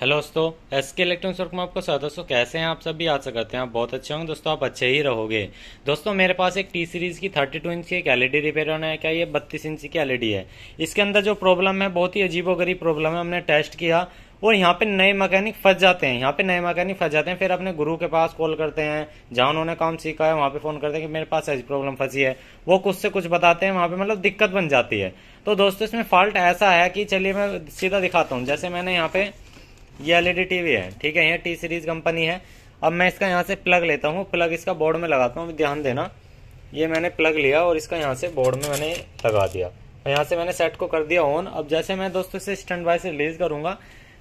hello दोस्तों S के electronics work में आपका स्वागत दोस्तों कैसे हैं आप सब भी आ सकते हैं आप बहुत अच्छे होंगे दोस्तों आप अच्छे ही रहोगे दोस्तों मेरे पास एक टी सीरीज़ की 32 इंच की एक एलईडी रिपेयर होना है क्या ये 32 इंच की एलईडी e है इसके अंदर जो प्रॉब्लम है बहुत ही गरीब प्रॉब्लम है हमने टेस्ट किया और यहाँ पे नए मकैनिक फंस जाते हैं यहाँ पे नए मकैनिक फंस जाते हैं फिर अपने गुरु के पास कॉल करते हैं जहाँ उन्होंने काम सीखा है वहाँ पे फोन करते हैं कि मेरे पास ऐसी प्रॉब्लम फंसी है वो कुछ से कुछ बताते हैं वहाँ पे मतलब दिक्कत बन जाती है तो दोस्तों इसमें फॉल्ट ऐसा है कि चलिए मैं सीधा दिखाता हूँ जैसे मैंने यहाँ पे ये एलईडी टीवी e है ठीक है यहाँ टी सीरीज कंपनी है अब मैं इसका यहाँ से प्लग लेता हूँ प्लग इसका बोर्ड में लगाता हूँ ध्यान देना ये मैंने प्लग लिया और इसका यहाँ से बोर्ड में मैंने लगा दिया और यहाँ से मैंने सेट को कर दिया ऑन अब जैसे मैं दोस्तों से स्टैंड बाय से रिलीज करूंगा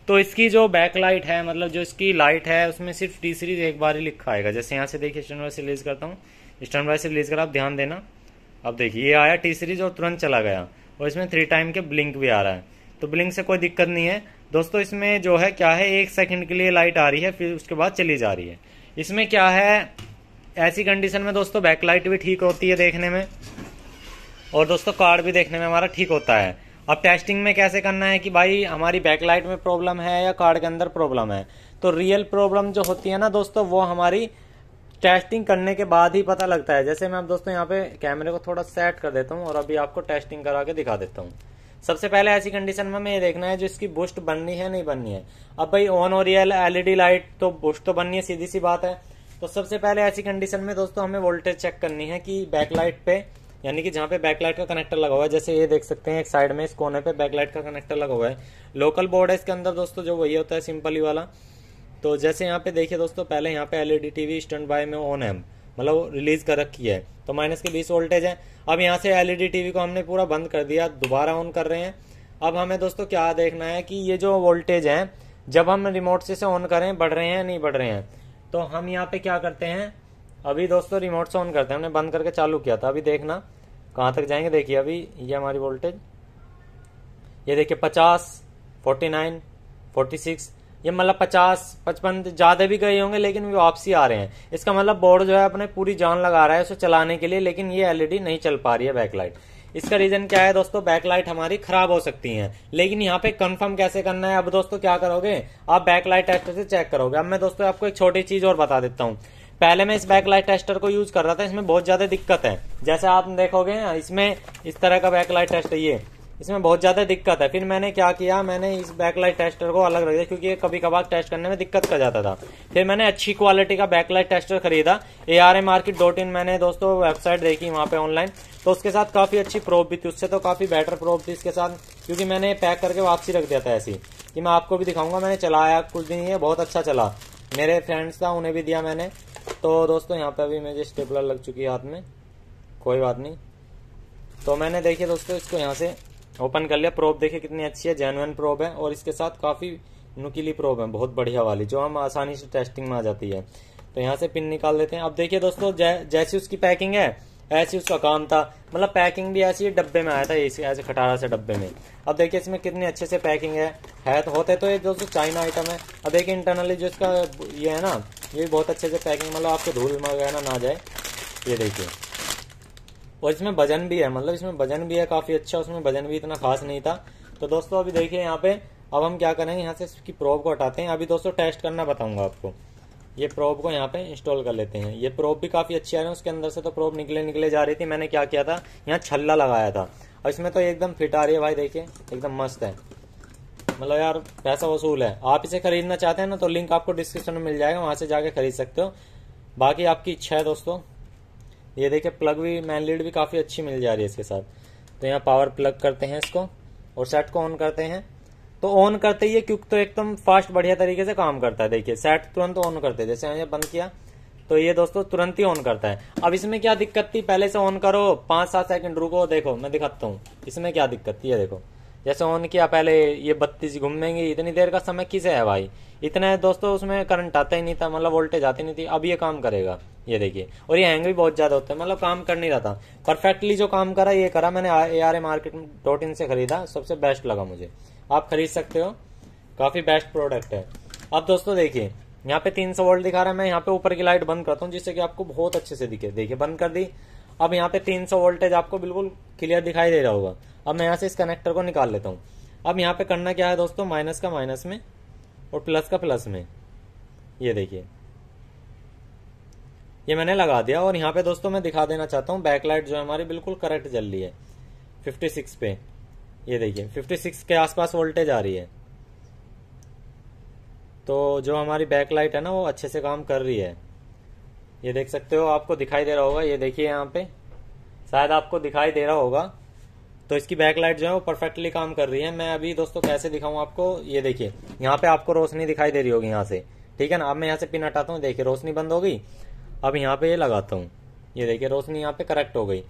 तो इसकी जो बैक लाइट है मतलब जो इसकी लाइट है उसमें सिर्फ टी सीरीज एक बार ही लिखा आएगा जैसे यहाँ से देखिए स्टैंड बाय से रिलीज करता हूँ स्टैंड बाय से रिलीज कर आप ध्यान देना अब देखिए ये आया टी सीरीज और तुरंत चला गया और इसमें थ्री टाइम के ब्लिंक भी आ रहा है तो ब्लिंक से कोई दिक्कत नहीं है दोस्तों इसमें जो है क्या है एक सेकंड के लिए लाइट आ रही है फिर उसके बाद चली जा रही है इसमें क्या है ऐसी कंडीशन में दोस्तों बैक लाइट भी ठीक होती है देखने में और दोस्तों कार्ड भी देखने में हमारा ठीक होता है अब टेस्टिंग में कैसे करना है कि भाई हमारी बैकलाइट में प्रॉब्लम है या कार्ड के अंदर प्रॉब्लम है तो रियल प्रॉब्लम जो होती है ना दोस्तों वो हमारी टेस्टिंग करने के बाद ही पता लगता है जैसे मैं अब दोस्तों यहाँ पे कैमरे को थोड़ा सेट कर देता हूँ और अभी आपको टेस्टिंग करा के दिखा देता हूँ सबसे पहले ऐसी कंडीशन में हमें ये देखना है जो इसकी बुस्ट बननी है नहीं बननी है अब भाई ऑन और रियल एलईडी लाइट तो बुस्ट तो बननी है सीधी सी बात है तो सबसे पहले ऐसी कंडीशन में दोस्तों हमें वोल्टेज चेक करनी है कि बैकलाइट पे यानी कि जहाँ पे बैकलाइट का कनेक्टर लगा हुआ है जैसे ये देख सकते हैं एक साइड में इस कोने पे बैकलाइट का कनेक्टर लगा हुआ है लोकल बोर्ड है इसके अंदर दोस्तों जो वही होता है सिंपली वाला तो जैसे यहाँ पे देखिए दोस्तों पहले यहाँ पे एलईडी टीवी स्टैंड बाय में ऑन है मतलब रिलीज कर रखी है तो माइनस के बीस वोल्टेज है अब यहाँ से एलईडी टीवी को हमने पूरा बंद कर दिया दोबारा ऑन कर रहे हैं अब हमें दोस्तों क्या देखना है कि ये जो वोल्टेज है जब हम रिमोट से इसे ऑन करें बढ़ रहे हैं नहीं बढ़ रहे हैं तो हम यहाँ पे क्या करते हैं अभी दोस्तों रिमोट से ऑन करते हैं हमने बंद करके चालू किया था अभी देखना कहाँ तक जाएंगे देखिए अभी ये हमारी वोल्टेज ये देखिए पचास फोर्टी नाइन फोर्टी सिक्स ये मतलब पचास पचपन ज़्यादा भी गए होंगे लेकिन वे वापसी आ रहे हैं इसका मतलब बोर्ड जो है अपने पूरी जान लगा रहा है उसे चलाने के लिए लेकिन ये एलईडी e नहीं चल पा रही है बैकलाइट इसका रीजन क्या है दोस्तों बैकलाइट हमारी खराब हो सकती है लेकिन यहाँ पे कंफर्म कैसे करना है अब दोस्तों क्या करोगे आप बैकलाइट टेस्टर से चेक करोगे अब मैं दोस्तों आपको एक छोटी चीज और बता देता हूँ पहले मैं इस बैकलाइट टेस्टर को यूज कर रहा था इसमें बहुत ज्यादा दिक्कत है जैसे आप देखोगे इसमें इस तरह का बैकलाइट टेस्ट है ये इसमें बहुत ज़्यादा दिक्कत है फिर मैंने क्या किया मैंने इस बैकलाइट टेस्टर को अलग रख दिया क्योंकि ये कभी कभार टेस्ट करने में दिक्कत कर जाता था फिर मैंने अच्छी क्वालिटी का बैकलाइट टेस्टर खरीदा A R A market dot in मैंने दोस्तों वेबसाइट देखी वहाँ पे ऑनलाइन तो उसके साथ काफ़ी अच्छी प्रोप भी थी उससे तो काफ़ी बेटर प्रोप थी इसके साथ क्योंकि मैंने पैक करके वापसी रख दिया था ऐसी कि मैं आपको भी दिखाऊंगा मैंने चलाया कुछ दिन ये बहुत अच्छा चला मेरे फ्रेंड्स था उन्हें भी दिया मैंने तो दोस्तों यहाँ पे अभी मुझे स्टेपलर लग चुकी है हाथ में कोई बात नहीं तो मैंने देखिए दोस्तों इसको यहाँ से ओपन कर लिया प्रोब देखिए कितनी अच्छी है जेनुअन प्रोब है और इसके साथ काफ़ी नुकीली प्रोब है बहुत बढ़िया वाली जो हम आसानी से टेस्टिंग में आ जाती है तो यहाँ से पिन निकाल देते हैं अब देखिए दोस्तों जैसी उसकी पैकिंग है ऐसी उसका काम था मतलब पैकिंग भी ऐसी डब्बे में आया था ऐसे ऐसे खटारा से डब्बे में अब देखिए इसमें कितनी अच्छे से पैकिंग है है तो होते तो ये दोस्तों चाइना आइटम है अब देखिए इंटरनली जो इसका ये है ना ये बहुत अच्छे से पैकिंग मतलब आपको धूल वगैरह ना जाए ये देखिए और इसमें वजन भी है मतलब इसमें वजन भी है काफ़ी अच्छा उसमें वजन भी इतना खास नहीं था तो दोस्तों अभी देखिए यहाँ पे अब हम क्या करेंगे यहाँ से इसकी प्रोब को हटाते हैं अभी दोस्तों टेस्ट करना बताऊंगा आपको ये प्रोब को यहाँ पे इंस्टॉल कर लेते हैं ये प्रोब भी काफ़ी अच्छी आ रही है उसके अंदर से तो प्रोब निकले निकले जा रही थी मैंने क्या किया था यहाँ छल्ला लगाया था और इसमें तो एकदम फिट आ रही है भाई देखिए एकदम मस्त है मतलब यार पैसा वसूल है आप इसे खरीदना चाहते हैं ना तो लिंक आपको डिस्क्रिप्शन में मिल जाएगा वहां से जाके खरीद सकते हो बाकी आपकी इच्छा है दोस्तों ये देखिए प्लग भी मैन लीड भी काफ़ी अच्छी मिल जा रही है इसके साथ तो यहाँ पावर प्लग करते हैं इसको और सेट को ऑन करते हैं तो ऑन करते ही क्योंकि तो एकदम फास्ट बढ़िया तरीके से काम करता है देखिए सेट तुरंत ऑन करते हैं जैसे मैंने बंद किया तो ये दोस्तों तुरंत ही ऑन करता है अब इसमें क्या दिक्कत थी पहले से ऑन करो पांच सात सेकंड रुको देखो मैं दिखाता हूँ इसमें क्या दिक्कत थी ये देखो जैसे ऑन किया पहले ये बत्तीस घूमेंगे इतनी देर का समय किसे है भाई इतना है दोस्तों उसमें करंट आता ही नहीं था मतलब वोल्टेज आती नहीं थी अब ये काम करेगा ये देखिए और ये हैंग भी बहुत ज़्यादा होता है मतलब काम कर नहीं रहा था परफेक्टली जो काम करा ये करा मैंने A R A market dot in से खरीदा सबसे बेस्ट लगा मुझे आप खरीद सकते हो काफ़ी बेस्ट प्रोडक्ट है अब दोस्तों देखिए यहाँ पे 300 वोल्ट दिखा रहा है मैं यहाँ पे ऊपर की लाइट बंद करता हूँ जिससे कि आपको बहुत अच्छे से दिखे देखिए बंद कर दी अब यहाँ पे 300 वोल्टेज आपको बिल्कुल क्लियर दिखाई दे रहा होगा अब मैं यहाँ से इस कनेक्टर को निकाल लेता हूँ अब यहाँ पे करना क्या है दोस्तों माइनस का माइनस में और प्लस का प्लस में ये देखिए ये मैंने लगा दिया और यहाँ पे दोस्तों मैं दिखा देना चाहता हूँ बैकलाइट जो है हमारी बिल्कुल करेक्ट जल रही है सिक्स पे ये देखिए सिक्स के आसपास वोल्टेज आ रही है तो जो हमारी बैकलाइट है ना वो अच्छे से काम कर रही है ये देख सकते हो आपको दिखाई दे रहा होगा ये देखिए यहाँ पे शायद आपको दिखाई दे रहा होगा तो इसकी बैकलाइट जो है वो परफेक्टली काम कर रही है मैं अभी दोस्तों कैसे दिखाऊं आपको ये देखिए यहाँ पे आपको रोशनी दिखाई दे रही होगी यहाँ से ठीक है ना अब मैं यहाँ से पिन हटाता हूँ देखिए रोशनी बंद हो गई अब यहाँ पे ये लगाता हूँ ये देखिए रोशनी यहाँ पे करेक्ट हो गई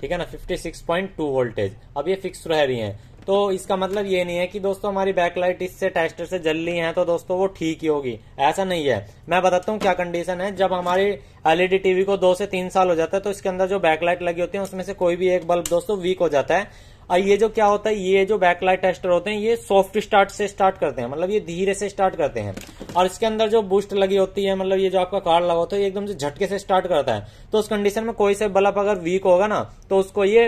ठीक है ना 56.2 वोल्टेज अब ये फिक्स रह रही है तो इसका मतलब ये नहीं है कि दोस्तों हमारी बैकलाइट इससे टेस्टर से जल रही है तो दोस्तों वो ठीक ही होगी ऐसा नहीं है मैं बताता हूँ क्या कंडीशन है जब हमारी एलईडी टीवी e को दो से तीन साल हो जाता है तो इसके अंदर जो बैकलाइट लगी होती है उसमें से कोई भी एक बल्ब दोस्तों वीक हो जाता है और ये जो क्या होता है ये जो बैकलाइट टेस्टर होते हैं ये सॉफ्ट स्टार्ट से स्टार्ट करते हैं मतलब ये धीरे से स्टार्ट करते हैं और इसके अंदर जो बूस्ट लगी होती है मतलब ये जो आपका कार लगा होता है एकदम से झटके से स्टार्ट करता है तो उस कंडीशन में कोई से बल्ब अगर वीक होगा ना तो उसको ये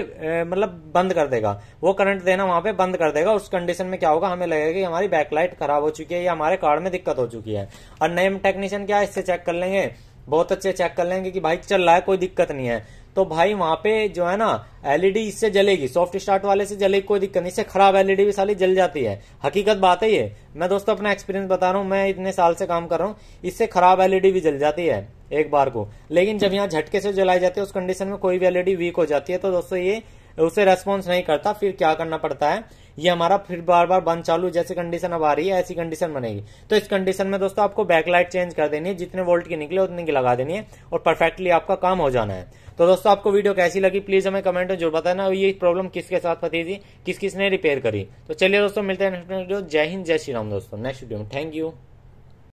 मतलब बंद कर देगा वो करंट देना वहां पे बंद कर देगा उस कंडीशन में क्या होगा हमें लगेगा कि हमारी बैकलाइट खराब हो चुकी है या हमारे कार में दिक्कत हो चुकी है और नए टेक्नीशियन क्या इससे चेक कर लेंगे बहुत अच्छे चेक कर लेंगे कि भाई चल रहा है कोई दिक्कत नहीं है तो भाई वहां पे जो है ना एलईडी e इससे जलेगी सॉफ्ट स्टार्ट वाले से जलेगी कोई दिक्कत नहीं इससे खराब एलईडी e भी साली जल जाती है हकीकत बात है ये मैं दोस्तों अपना एक्सपीरियंस बता रहा हूँ मैं इतने साल से काम कर रहा हूँ इससे खराब एलईडी e भी जल जाती है एक बार को लेकिन जब यहाँ झटके से जलाई जाती है उस कंडीशन में कोई भी एलईडी वीक हो जाती है तो दोस्तों ये उसे रेस्पॉन्स नहीं करता फिर क्या करना पड़ता है ये हमारा फिर बार बार बंद चालू जैसी कंडीशन अब आ रही है ऐसी कंडीशन बनेगी तो इस कंडीशन में दोस्तों आपको बैकलाइट चेंज कर देनी है जितने वोल्ट की निकले उतने की लगा देनी है और परफेक्टली आपका काम हो जाना है तो दोस्तों आपको वीडियो कैसी लगी प्लीज हमें कमेंट में जरूर बताना ये प्रॉब्लम किसके साथ फती थी किस किसने रिपेयर करी तो चलिए दोस्तों मिलते हैं जय हिंद जय श्री राम दोस्तों नेक्स्ट वीडियो में थैंक यू